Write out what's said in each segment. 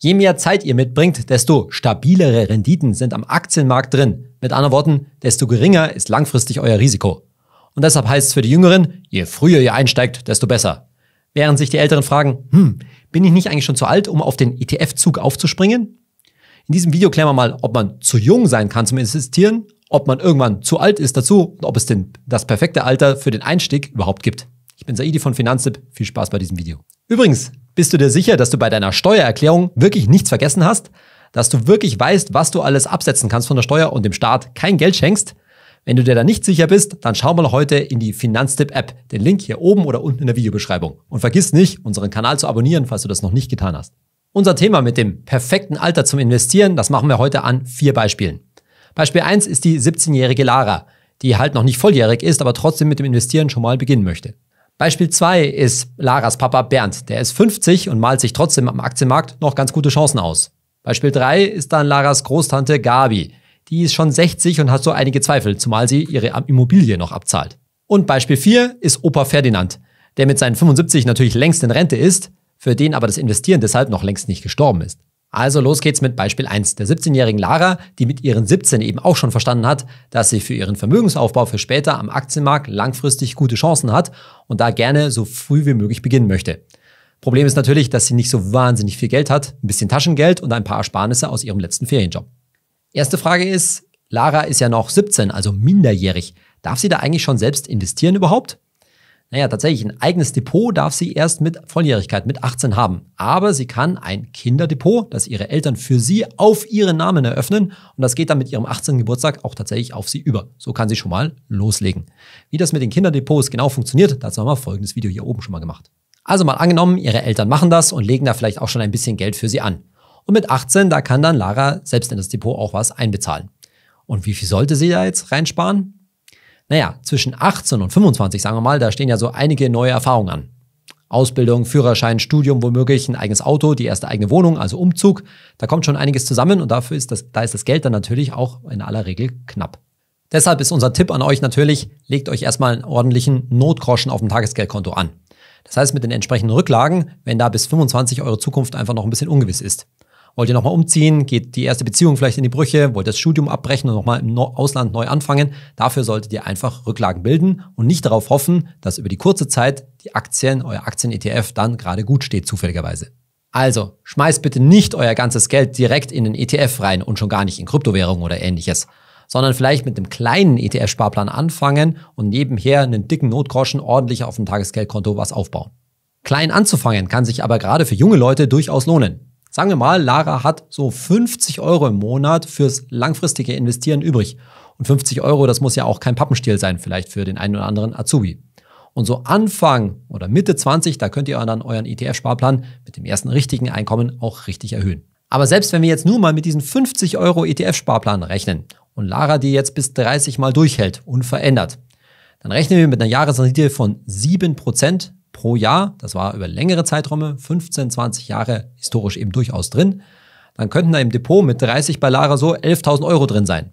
Je mehr Zeit ihr mitbringt, desto stabilere Renditen sind am Aktienmarkt drin. Mit anderen Worten, desto geringer ist langfristig euer Risiko. Und deshalb heißt es für die Jüngeren, je früher ihr einsteigt, desto besser. Während sich die Älteren fragen, hm, bin ich nicht eigentlich schon zu alt, um auf den ETF-Zug aufzuspringen? In diesem Video klären wir mal, ob man zu jung sein kann zum Investieren, ob man irgendwann zu alt ist dazu und ob es denn das perfekte Alter für den Einstieg überhaupt gibt. Ich bin Saidi von Finanztipp. Viel Spaß bei diesem Video. Übrigens, bist du dir sicher, dass du bei deiner Steuererklärung wirklich nichts vergessen hast? Dass du wirklich weißt, was du alles absetzen kannst von der Steuer und dem Staat kein Geld schenkst? Wenn du dir da nicht sicher bist, dann schau mal heute in die Finanztipp-App. Den Link hier oben oder unten in der Videobeschreibung. Und vergiss nicht, unseren Kanal zu abonnieren, falls du das noch nicht getan hast. Unser Thema mit dem perfekten Alter zum Investieren, das machen wir heute an vier Beispielen. Beispiel 1 ist die 17-jährige Lara, die halt noch nicht volljährig ist, aber trotzdem mit dem Investieren schon mal beginnen möchte. Beispiel 2 ist Laras Papa Bernd. Der ist 50 und malt sich trotzdem am Aktienmarkt noch ganz gute Chancen aus. Beispiel 3 ist dann Laras Großtante Gabi. Die ist schon 60 und hat so einige Zweifel, zumal sie ihre Immobilie noch abzahlt. Und Beispiel 4 ist Opa Ferdinand, der mit seinen 75 natürlich längst in Rente ist, für den aber das Investieren deshalb noch längst nicht gestorben ist. Also los geht's mit Beispiel 1 der 17-jährigen Lara, die mit ihren 17 eben auch schon verstanden hat, dass sie für ihren Vermögensaufbau für später am Aktienmarkt langfristig gute Chancen hat und da gerne so früh wie möglich beginnen möchte. Problem ist natürlich, dass sie nicht so wahnsinnig viel Geld hat, ein bisschen Taschengeld und ein paar Ersparnisse aus ihrem letzten Ferienjob. Erste Frage ist, Lara ist ja noch 17, also minderjährig. Darf sie da eigentlich schon selbst investieren überhaupt? Naja, tatsächlich, ein eigenes Depot darf sie erst mit Volljährigkeit, mit 18 haben. Aber sie kann ein Kinderdepot, das ihre Eltern für sie auf ihren Namen eröffnen. Und das geht dann mit ihrem 18. Geburtstag auch tatsächlich auf sie über. So kann sie schon mal loslegen. Wie das mit den Kinderdepots genau funktioniert, dazu haben wir folgendes Video hier oben schon mal gemacht. Also mal angenommen, ihre Eltern machen das und legen da vielleicht auch schon ein bisschen Geld für sie an. Und mit 18, da kann dann Lara selbst in das Depot auch was einbezahlen. Und wie viel sollte sie da jetzt reinsparen? naja, zwischen 18 und 25, sagen wir mal, da stehen ja so einige neue Erfahrungen an. Ausbildung, Führerschein, Studium, womöglich ein eigenes Auto, die erste eigene Wohnung, also Umzug. Da kommt schon einiges zusammen und dafür ist das, da ist das Geld dann natürlich auch in aller Regel knapp. Deshalb ist unser Tipp an euch natürlich, legt euch erstmal einen ordentlichen Notgroschen auf dem Tagesgeldkonto an. Das heißt mit den entsprechenden Rücklagen, wenn da bis 25 eure Zukunft einfach noch ein bisschen ungewiss ist wollt ihr nochmal umziehen, geht die erste Beziehung vielleicht in die Brüche, wollt ihr das Studium abbrechen und nochmal im Ausland neu anfangen, dafür solltet ihr einfach Rücklagen bilden und nicht darauf hoffen, dass über die kurze Zeit die Aktien, euer Aktien-ETF dann gerade gut steht zufälligerweise. Also, schmeißt bitte nicht euer ganzes Geld direkt in den ETF rein und schon gar nicht in Kryptowährungen oder ähnliches, sondern vielleicht mit einem kleinen ETF-Sparplan anfangen und nebenher einen dicken Notgroschen ordentlich auf dem Tagesgeldkonto was aufbauen. Klein anzufangen kann sich aber gerade für junge Leute durchaus lohnen. Sagen wir mal, Lara hat so 50 Euro im Monat fürs langfristige Investieren übrig. Und 50 Euro, das muss ja auch kein Pappenstiel sein, vielleicht für den einen oder anderen Azubi. Und so Anfang oder Mitte 20, da könnt ihr dann euren ETF-Sparplan mit dem ersten richtigen Einkommen auch richtig erhöhen. Aber selbst wenn wir jetzt nur mal mit diesen 50 Euro ETF-Sparplan rechnen und Lara die jetzt bis 30 Mal durchhält, unverändert, dann rechnen wir mit einer Jahresrendite von 7%, pro Jahr, das war über längere Zeiträume, 15, 20 Jahre historisch eben durchaus drin, dann könnten da im Depot mit 30 bei Lara so 11.000 Euro drin sein.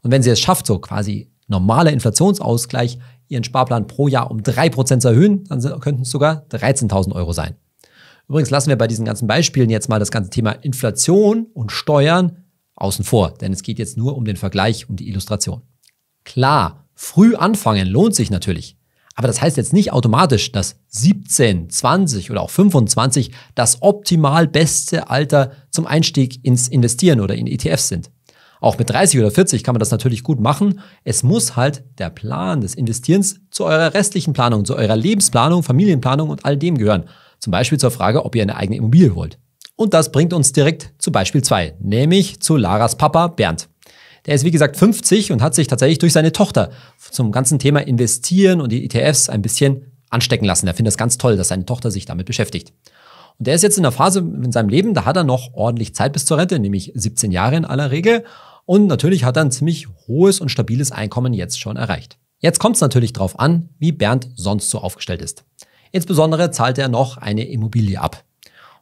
Und wenn sie es schafft, so quasi normaler Inflationsausgleich, ihren Sparplan pro Jahr um 3% zu erhöhen, dann könnten es sogar 13.000 Euro sein. Übrigens lassen wir bei diesen ganzen Beispielen jetzt mal das ganze Thema Inflation und Steuern außen vor, denn es geht jetzt nur um den Vergleich, und die Illustration. Klar, früh anfangen lohnt sich natürlich. Aber das heißt jetzt nicht automatisch, dass 17, 20 oder auch 25 das optimal beste Alter zum Einstieg ins Investieren oder in ETFs sind. Auch mit 30 oder 40 kann man das natürlich gut machen. Es muss halt der Plan des Investierens zu eurer restlichen Planung, zu eurer Lebensplanung, Familienplanung und all dem gehören. Zum Beispiel zur Frage, ob ihr eine eigene Immobilie wollt. Und das bringt uns direkt zu Beispiel 2, nämlich zu Laras Papa Bernd. Der ist wie gesagt 50 und hat sich tatsächlich durch seine Tochter zum ganzen Thema Investieren und die ETFs ein bisschen anstecken lassen. Er findet es ganz toll, dass seine Tochter sich damit beschäftigt. Und der ist jetzt in der Phase in seinem Leben, da hat er noch ordentlich Zeit bis zur Rente, nämlich 17 Jahre in aller Regel. Und natürlich hat er ein ziemlich hohes und stabiles Einkommen jetzt schon erreicht. Jetzt kommt es natürlich darauf an, wie Bernd sonst so aufgestellt ist. Insbesondere zahlt er noch eine Immobilie ab.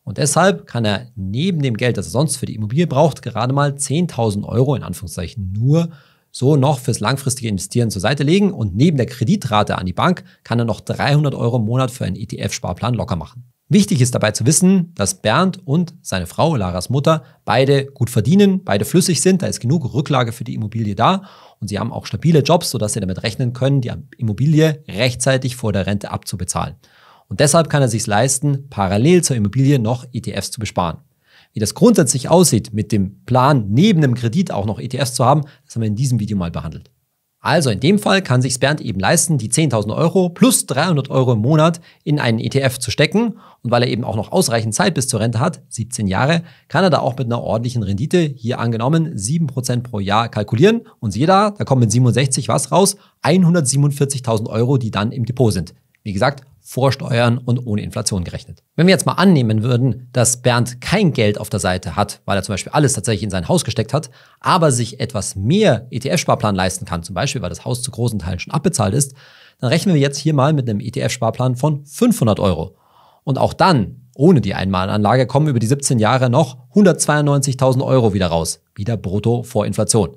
Und deshalb kann er neben dem Geld, das er sonst für die Immobilie braucht, gerade mal 10.000 Euro in Anführungszeichen nur so noch fürs langfristige Investieren zur Seite legen und neben der Kreditrate an die Bank kann er noch 300 Euro im Monat für einen ETF-Sparplan locker machen. Wichtig ist dabei zu wissen, dass Bernd und seine Frau, Laras Mutter, beide gut verdienen, beide flüssig sind, da ist genug Rücklage für die Immobilie da und sie haben auch stabile Jobs, sodass sie damit rechnen können, die Immobilie rechtzeitig vor der Rente abzubezahlen. Und deshalb kann er sich leisten, parallel zur Immobilie noch ETFs zu besparen. Wie das grundsätzlich aussieht mit dem Plan, neben dem Kredit auch noch ETFs zu haben, das haben wir in diesem Video mal behandelt. Also in dem Fall kann sich Bernd eben leisten, die 10.000 Euro plus 300 Euro im Monat in einen ETF zu stecken. Und weil er eben auch noch ausreichend Zeit bis zur Rente hat, 17 Jahre, kann er da auch mit einer ordentlichen Rendite, hier angenommen 7% pro Jahr, kalkulieren. Und siehe da, da kommen mit 67 was raus, 147.000 Euro, die dann im Depot sind. Wie gesagt, vor Steuern und ohne Inflation gerechnet. Wenn wir jetzt mal annehmen würden, dass Bernd kein Geld auf der Seite hat, weil er zum Beispiel alles tatsächlich in sein Haus gesteckt hat, aber sich etwas mehr ETF-Sparplan leisten kann, zum Beispiel weil das Haus zu großen Teilen schon abbezahlt ist, dann rechnen wir jetzt hier mal mit einem ETF-Sparplan von 500 Euro. Und auch dann, ohne die Einmalanlage, kommen über die 17 Jahre noch 192.000 Euro wieder raus, wieder brutto vor Inflation.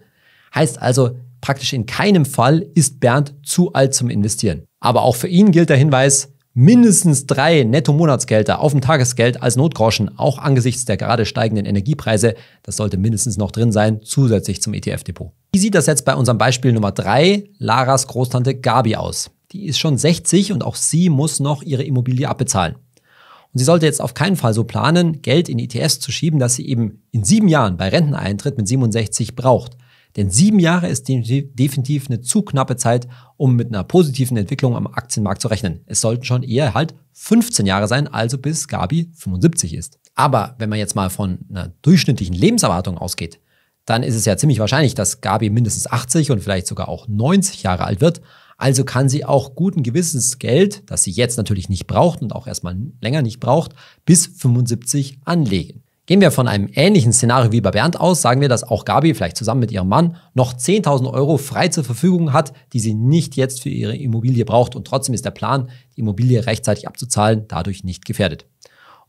Heißt also, praktisch in keinem Fall ist Bernd zu alt zum Investieren. Aber auch für ihn gilt der Hinweis, mindestens drei Netto-Monatsgelder auf dem Tagesgeld als Notgroschen, auch angesichts der gerade steigenden Energiepreise. Das sollte mindestens noch drin sein, zusätzlich zum ETF-Depot. Wie sieht das jetzt bei unserem Beispiel Nummer drei, Laras Großtante Gabi aus? Die ist schon 60 und auch sie muss noch ihre Immobilie abbezahlen. Und sie sollte jetzt auf keinen Fall so planen, Geld in ETFs zu schieben, dass sie eben in sieben Jahren bei Renteneintritt mit 67 braucht. Denn sieben Jahre ist definitiv eine zu knappe Zeit, um mit einer positiven Entwicklung am Aktienmarkt zu rechnen. Es sollten schon eher halt 15 Jahre sein, also bis Gabi 75 ist. Aber wenn man jetzt mal von einer durchschnittlichen Lebenserwartung ausgeht, dann ist es ja ziemlich wahrscheinlich, dass Gabi mindestens 80 und vielleicht sogar auch 90 Jahre alt wird. Also kann sie auch guten Gewissens Geld, das sie jetzt natürlich nicht braucht und auch erstmal länger nicht braucht, bis 75 anlegen. Gehen wir von einem ähnlichen Szenario wie bei Bernd aus, sagen wir, dass auch Gabi vielleicht zusammen mit ihrem Mann noch 10.000 Euro frei zur Verfügung hat, die sie nicht jetzt für ihre Immobilie braucht und trotzdem ist der Plan, die Immobilie rechtzeitig abzuzahlen, dadurch nicht gefährdet.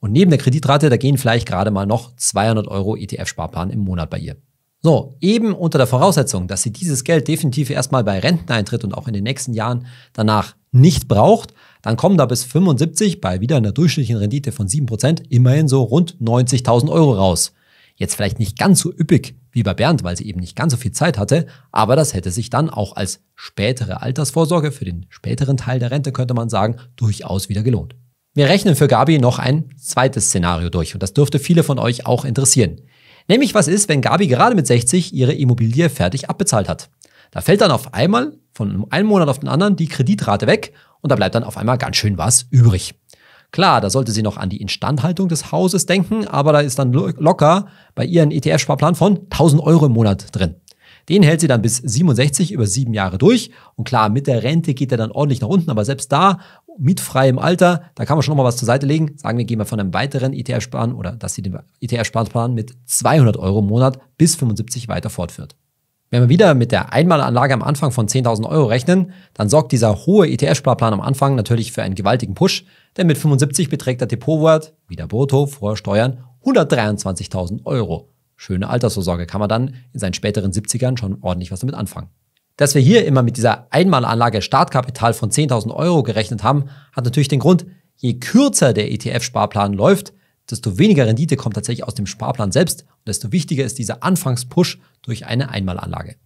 Und neben der Kreditrate, da gehen vielleicht gerade mal noch 200 Euro ETF-Sparplan im Monat bei ihr. So, eben unter der Voraussetzung, dass sie dieses Geld definitiv erstmal bei Renteneintritt und auch in den nächsten Jahren danach nicht braucht, dann kommen da bis 75 bei wieder einer durchschnittlichen Rendite von 7% immerhin so rund 90.000 Euro raus. Jetzt vielleicht nicht ganz so üppig wie bei Bernd, weil sie eben nicht ganz so viel Zeit hatte, aber das hätte sich dann auch als spätere Altersvorsorge für den späteren Teil der Rente, könnte man sagen, durchaus wieder gelohnt. Wir rechnen für Gabi noch ein zweites Szenario durch und das dürfte viele von euch auch interessieren. Nämlich, was ist, wenn Gabi gerade mit 60 ihre Immobilie fertig abbezahlt hat? Da fällt dann auf einmal von einem Monat auf den anderen die Kreditrate weg und da bleibt dann auf einmal ganz schön was übrig. Klar, da sollte sie noch an die Instandhaltung des Hauses denken, aber da ist dann locker bei ihren ETF-Sparplan von 1000 Euro im Monat drin. Den hält sie dann bis 67 über sieben Jahre durch. Und klar, mit der Rente geht er dann ordentlich nach unten, aber selbst da, mietfrei im Alter, da kann man schon nochmal was zur Seite legen. Sagen wir, gehen wir von einem weiteren ETF-Sparen oder dass sie den ETF-Sparplan mit 200 Euro im Monat bis 75 weiter fortführt. Wenn wir wieder mit der Einmalanlage am Anfang von 10.000 Euro rechnen, dann sorgt dieser hohe ETF-Sparplan am Anfang natürlich für einen gewaltigen Push, denn mit 75 beträgt der Depotwert, wie der brutto, vor Steuern, 123.000 Euro. Schöne Altersvorsorge kann man dann in seinen späteren 70ern schon ordentlich was damit anfangen. Dass wir hier immer mit dieser Einmalanlage Startkapital von 10.000 Euro gerechnet haben, hat natürlich den Grund, je kürzer der ETF-Sparplan läuft, desto weniger Rendite kommt tatsächlich aus dem Sparplan selbst und desto wichtiger ist dieser Anfangspush durch eine Einmalanlage.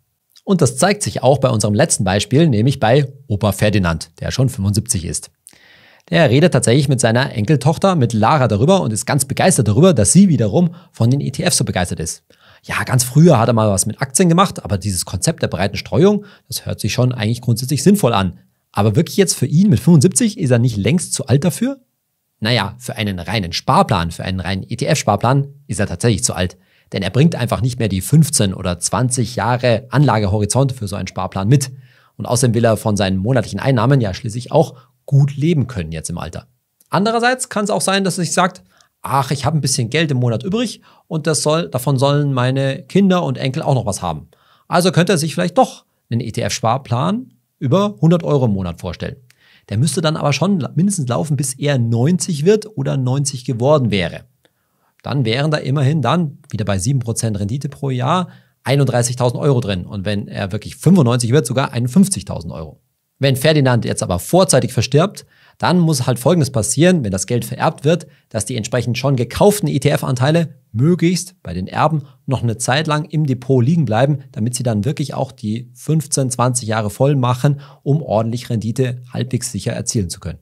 Und das zeigt sich auch bei unserem letzten Beispiel, nämlich bei Opa Ferdinand, der schon 75 ist. Der redet tatsächlich mit seiner Enkeltochter, mit Lara darüber und ist ganz begeistert darüber, dass sie wiederum von den ETFs so begeistert ist. Ja, ganz früher hat er mal was mit Aktien gemacht, aber dieses Konzept der breiten Streuung, das hört sich schon eigentlich grundsätzlich sinnvoll an. Aber wirklich jetzt für ihn mit 75 ist er nicht längst zu alt dafür? Naja, für einen reinen Sparplan, für einen reinen ETF-Sparplan ist er tatsächlich zu alt. Denn er bringt einfach nicht mehr die 15 oder 20 Jahre Anlagehorizont für so einen Sparplan mit. Und außerdem will er von seinen monatlichen Einnahmen ja schließlich auch gut leben können jetzt im Alter. Andererseits kann es auch sein, dass er sich sagt, ach, ich habe ein bisschen Geld im Monat übrig und das soll, davon sollen meine Kinder und Enkel auch noch was haben. Also könnte er sich vielleicht doch einen ETF-Sparplan über 100 Euro im Monat vorstellen. Der müsste dann aber schon mindestens laufen, bis er 90 wird oder 90 geworden wäre. Dann wären da immerhin dann, wieder bei 7% Rendite pro Jahr, 31.000 Euro drin. Und wenn er wirklich 95 wird, sogar 51.000 Euro. Wenn Ferdinand jetzt aber vorzeitig verstirbt, dann muss halt Folgendes passieren, wenn das Geld vererbt wird, dass die entsprechend schon gekauften ETF-Anteile möglichst bei den Erben noch eine Zeit lang im Depot liegen bleiben, damit sie dann wirklich auch die 15, 20 Jahre voll machen, um ordentlich Rendite halbwegs sicher erzielen zu können.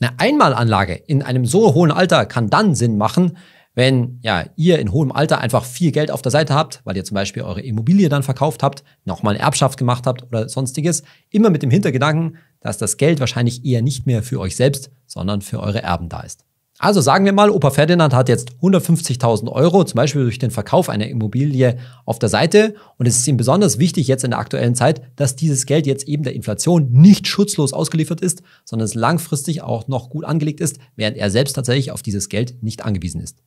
Eine Einmalanlage in einem so hohen Alter kann dann Sinn machen, wenn ja, ihr in hohem Alter einfach viel Geld auf der Seite habt, weil ihr zum Beispiel eure Immobilie dann verkauft habt, nochmal eine Erbschaft gemacht habt oder sonstiges, immer mit dem Hintergedanken, dass das Geld wahrscheinlich eher nicht mehr für euch selbst, sondern für eure Erben da ist. Also sagen wir mal, Opa Ferdinand hat jetzt 150.000 Euro, zum Beispiel durch den Verkauf einer Immobilie auf der Seite. Und es ist ihm besonders wichtig jetzt in der aktuellen Zeit, dass dieses Geld jetzt eben der Inflation nicht schutzlos ausgeliefert ist, sondern es langfristig auch noch gut angelegt ist, während er selbst tatsächlich auf dieses Geld nicht angewiesen ist.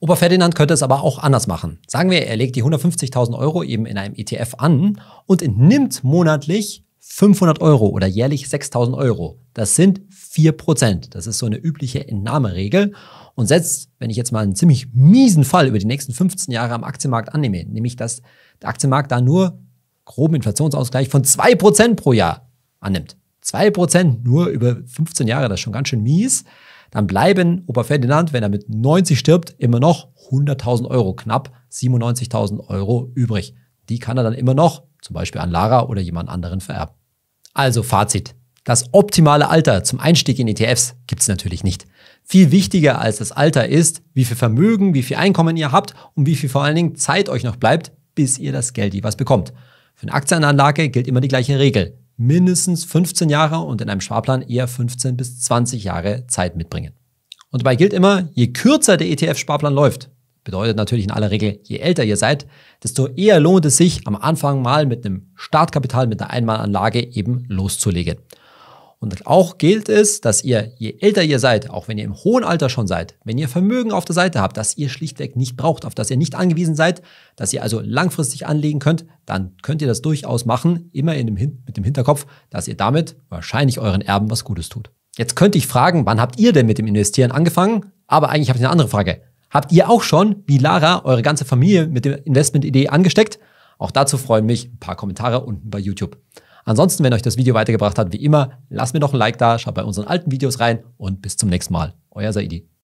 Ober Ferdinand könnte es aber auch anders machen. Sagen wir, er legt die 150.000 Euro eben in einem ETF an und entnimmt monatlich 500 Euro oder jährlich 6.000 Euro. Das sind 4%. Das ist so eine übliche Entnahmeregel. Und setzt, wenn ich jetzt mal einen ziemlich miesen Fall über die nächsten 15 Jahre am Aktienmarkt annehme, nämlich dass der Aktienmarkt da nur groben Inflationsausgleich von 2% pro Jahr annimmt. 2% nur über 15 Jahre, das ist schon ganz schön mies dann bleiben Opa Ferdinand, wenn er mit 90 stirbt, immer noch 100.000 Euro, knapp 97.000 Euro übrig. Die kann er dann immer noch zum Beispiel an Lara oder jemand anderen vererben. Also Fazit. Das optimale Alter zum Einstieg in ETFs gibt es natürlich nicht. Viel wichtiger als das Alter ist, wie viel Vermögen, wie viel Einkommen ihr habt und wie viel vor allen Dingen Zeit euch noch bleibt, bis ihr das Geld jeweils bekommt. Für eine Aktienanlage gilt immer die gleiche Regel mindestens 15 Jahre und in einem Sparplan eher 15 bis 20 Jahre Zeit mitbringen. Und dabei gilt immer, je kürzer der ETF-Sparplan läuft, bedeutet natürlich in aller Regel, je älter ihr seid, desto eher lohnt es sich, am Anfang mal mit einem Startkapital, mit einer Einmalanlage eben loszulegen. Und auch gilt es, dass ihr, je älter ihr seid, auch wenn ihr im hohen Alter schon seid, wenn ihr Vermögen auf der Seite habt, das ihr schlichtweg nicht braucht, auf das ihr nicht angewiesen seid, dass ihr also langfristig anlegen könnt, dann könnt ihr das durchaus machen, immer dem mit dem Hinterkopf, dass ihr damit wahrscheinlich euren Erben was Gutes tut. Jetzt könnte ich fragen, wann habt ihr denn mit dem Investieren angefangen? Aber eigentlich habe ich eine andere Frage. Habt ihr auch schon, wie Lara, eure ganze Familie mit der Investment-Idee angesteckt? Auch dazu freuen mich ein paar Kommentare unten bei YouTube. Ansonsten, wenn euch das Video weitergebracht hat, wie immer, lasst mir doch ein Like da, schaut bei unseren alten Videos rein und bis zum nächsten Mal. Euer Saidi.